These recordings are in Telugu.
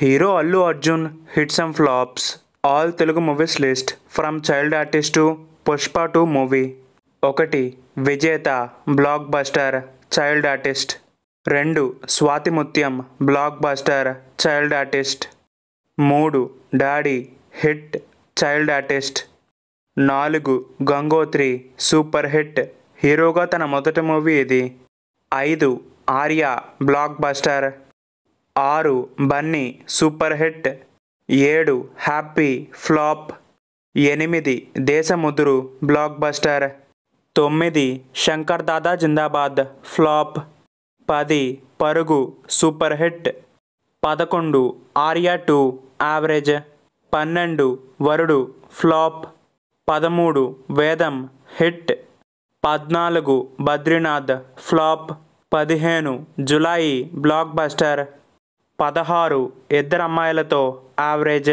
hero Allu Arjun hits and flops all Telugu movies list from child artist Pushpa two movie ఒకటి Vijetha blockbuster child artist రెండు Swathimuthyam blockbuster child artist మూడు డాడీ హిట్ చైల్డ్ ఆర్టిస్ట్ నాలుగు గంగోత్రి సూపర్ హిట్ హీరోగా తన మొదటి మూవీ ఇది ఐదు ఆర్య బ్లాక్ బస్టర్ ఆరు బన్నీ సూపర్ హిట్ ఏడు హ్యాపీ ఫ్లాప్ ఎనిమిది దేశముదురు బ్లాక్ బస్టర్ తొమ్మిది శంకర్ దాదా జిందాబాద్ ఫ్లాప్ పది పరుగు సూపర్ హిట్ పదకొండు ఆర్యా టూ యావరేజ్ పన్నెండు వరుడు ఫ్లాప్ పదమూడు వేదం హిట్ పద్నాలుగు బద్రీనాథ్ ఫ్లాప్ పదిహేను జులై బ్లాక్ బస్టర్ పదహారు ఇద్దరు అమ్మాయిలతో యావరేజ్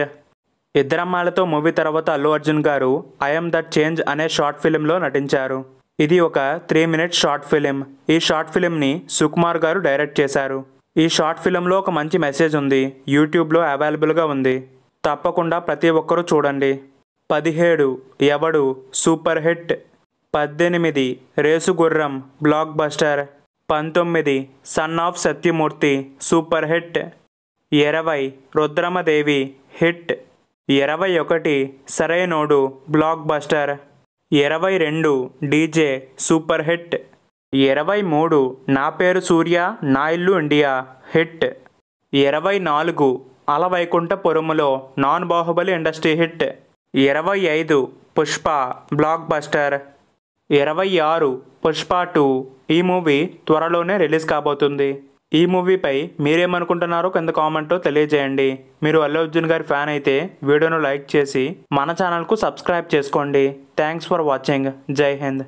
అమ్మాయిలతో మూవీ తర్వాత Allu Arjun garu I am that change అనే షార్ట్ ఫిలింలో నటించారు ఇది ఒక త్రీ మినిట్స్ షార్ట్ ఫిలిం ఈ షార్ట్ ఫిలింని సుకుమార్ గారు డైరెక్ట్ చేశారు ఈ షార్ట్ ఫిలింలో ఒక మంచి మెసేజ్ ఉంది యూట్యూబ్లో అవైలబుల్గా ఉంది తప్పకుండా ప్రతి ఒక్కరూ చూడండి పదిహేడు ఎవడు సూపర్ హిట్ పద్దెనిమిది రేసు గుర్రం బ్లాక్ బస్టర్ పంతొమ్మిది son of Satyamurthy super hit ఇరవై రుద్రమదేవి హిట్ ఇరవై ఒకటి సరైనోడు బ్లాక్ బస్టర్ ఇరవై రెండు డీజే సూపర్ హిట్ ఇరవై మూడు నా పేరు సూర్య నా ఇల్లు ఇండియా హిట్ ఇరవై నాలుగు అలవైకుంఠ పొరుములో నాన్ బాహుబలి ఇండస్ట్రీ హిట్ ఇరవై ఐదు పుష్ప బ్లాక్ బస్టర్ ఇరవై ఆరు పుష్ప టూ ఈ మూవీ త్వరలోనే రిలీజ్ కాబోతుంది ఈ మూవీపై మీరేమనుకుంటున్నారో కింద కామెంట్లో తెలియజేయండి మీరు అల్లు అర్జున్ గారి ఫ్యాన్ అయితే వీడియోను లైక్ చేసి మన ఛానల్కు సబ్స్క్రైబ్ చేసుకోండి థ్యాంక్స్ ఫర్ వాచింగ్ జై హింద్